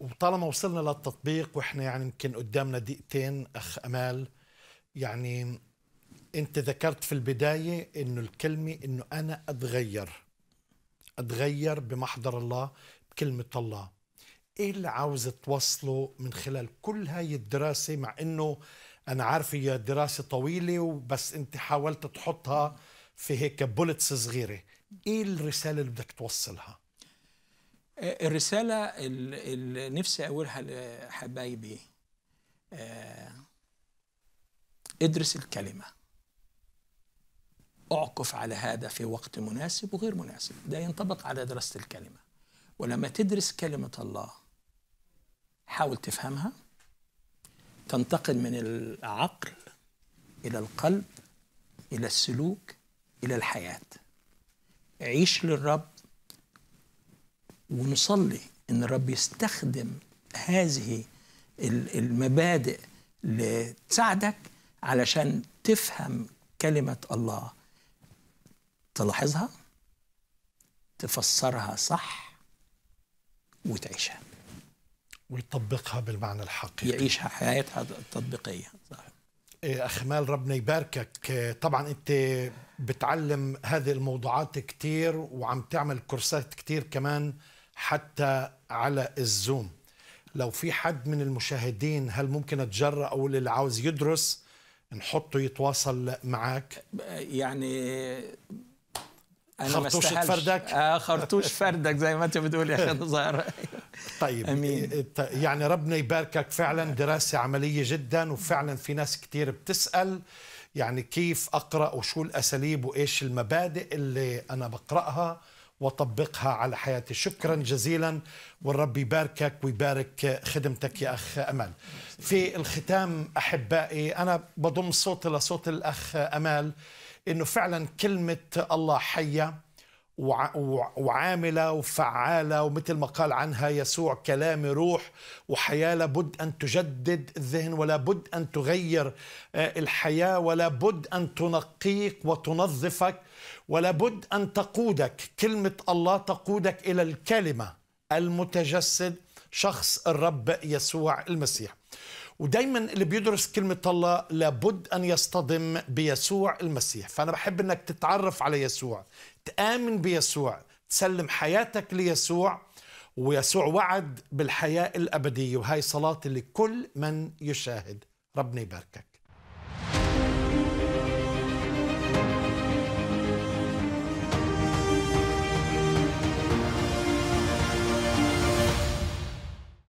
وطالما وصلنا للتطبيق واحنا يعني يمكن قدامنا دقيقتين اخ امال يعني انت ذكرت في البدايه انه الكلمه انه انا اتغير اتغير بمحضر الله بكلمه الله ايه اللي عاوز توصله من خلال كل هاي الدراسه مع انه انا عارف هي دراسه طويله بس انت حاولت تحطها في هيك بولتس صغيره ايه الرساله اللي بدك توصلها الرسالة اللي نفسي أقولها لحبايبي آه، ادرس الكلمة أعكف على هذا في وقت مناسب وغير مناسب ده ينطبق على دراسة الكلمة ولما تدرس كلمة الله حاول تفهمها تنتقل من العقل إلى القلب إلى السلوك إلى الحياة عيش للرب ونصلي ان الرب يستخدم هذه المبادئ لتساعدك علشان تفهم كلمه الله تلاحظها تفسرها صح وتعيشها ويطبقها بالمعنى الحقيقي يعيشها حياتها التطبيقيه صحيح إيه، اخ مال ربنا يباركك إيه، طبعا انت بتعلم هذه الموضوعات كتير وعم تعمل كورسات كتير كمان حتى على الزوم لو في حد من المشاهدين هل ممكن اتجرأ اقول اللي عاوز يدرس نحطه يتواصل معاك يعني انا خرطوش فردك اه خرطوش فردك زي ما انت بتقول يا أخي نظار طيب امين يعني ربنا يباركك فعلا دراسه عمليه جدا وفعلا في ناس كثير بتسال يعني كيف اقرا وشو الاساليب وايش المبادئ اللي انا بقراها وطبقها على حياتي شكرا جزيلا والرب يباركك ويبارك خدمتك يا أخ أمال في الختام أحبائي أنا بضم صوتي لصوت الأخ أمال أنه فعلا كلمة الله حية وعامله وفعاله ومثل ما قال عنها يسوع كلام روح وحياه لابد ان تجدد الذهن ولا بد ان تغير آه، الحياه ولا بد ان تنقيك وتنظفك ولا بد ان تقودك كلمه الله تقودك الى الكلمه المتجسد شخص الرب يسوع المسيح ودايما اللي بيدرس كلمة الله لابد أن يصطدم بيسوع المسيح فأنا بحب أنك تتعرف على يسوع تآمن بيسوع تسلم حياتك ليسوع ويسوع وعد بالحياة الأبدية وهي صلاة لكل من يشاهد ربنا يباركك